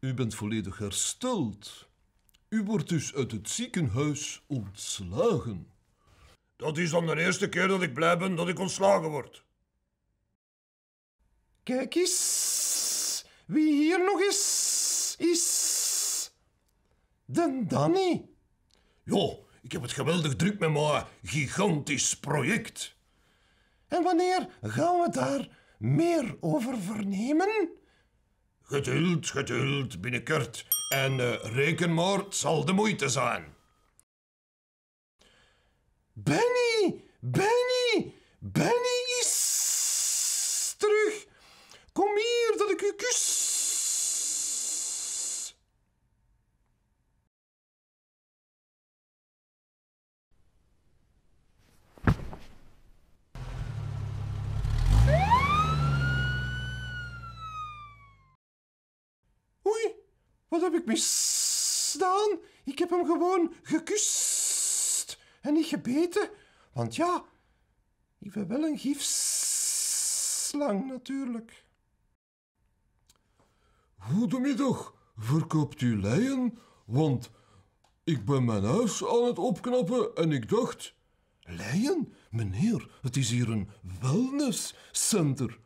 U bent volledig hersteld. U wordt dus uit het ziekenhuis ontslagen. Dat is dan de eerste keer dat ik blij ben dat ik ontslagen word. Kijk eens, wie hier nog is, is. De Danny. Ja, ik heb het geweldig druk met mijn gigantisch project. En wanneer gaan we daar meer over vernemen? Geduld, geduld, binnenkort. En uh, eh, reken maar, zal de moeite zijn. Benny, Benny, Benny is terug. Kom hier, dat ik u kus. Wat heb ik misdaan? Ik heb hem gewoon gekust en niet gebeten. Want ja, ik wel een gifslang natuurlijk. Goedemiddag, verkoopt u leien? Want ik ben mijn huis aan het opknappen en ik dacht... Leien? Meneer, het is hier een wellnesscenter.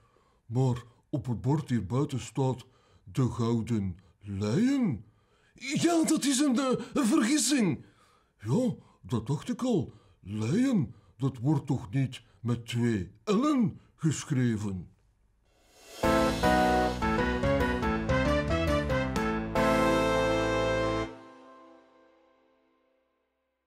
Maar op het bord hier buiten staat de Gouden Leien? Ja, dat is een, eh, een vergissing. Ja, dat dacht ik al. Leien, dat wordt toch niet met twee L'en geschreven?